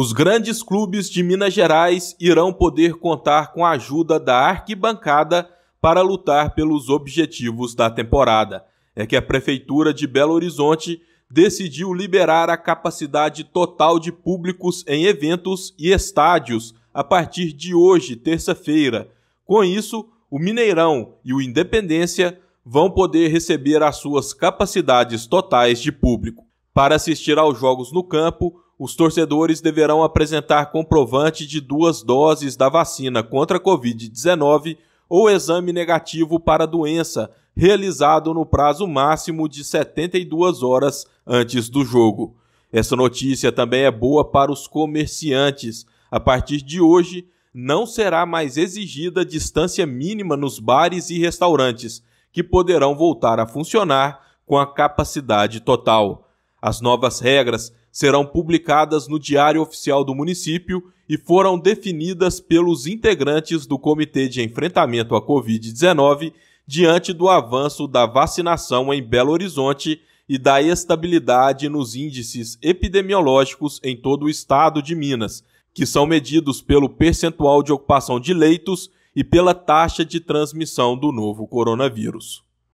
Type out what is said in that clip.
Os grandes clubes de Minas Gerais irão poder contar com a ajuda da arquibancada para lutar pelos objetivos da temporada. É que a Prefeitura de Belo Horizonte decidiu liberar a capacidade total de públicos em eventos e estádios a partir de hoje, terça-feira. Com isso, o Mineirão e o Independência vão poder receber as suas capacidades totais de público. Para assistir aos jogos no campo, os torcedores deverão apresentar comprovante de duas doses da vacina contra a Covid-19 ou exame negativo para a doença, realizado no prazo máximo de 72 horas antes do jogo. Essa notícia também é boa para os comerciantes. A partir de hoje, não será mais exigida distância mínima nos bares e restaurantes, que poderão voltar a funcionar com a capacidade total. As novas regras serão publicadas no Diário Oficial do município e foram definidas pelos integrantes do Comitê de Enfrentamento à Covid-19 diante do avanço da vacinação em Belo Horizonte e da estabilidade nos índices epidemiológicos em todo o estado de Minas, que são medidos pelo percentual de ocupação de leitos e pela taxa de transmissão do novo coronavírus.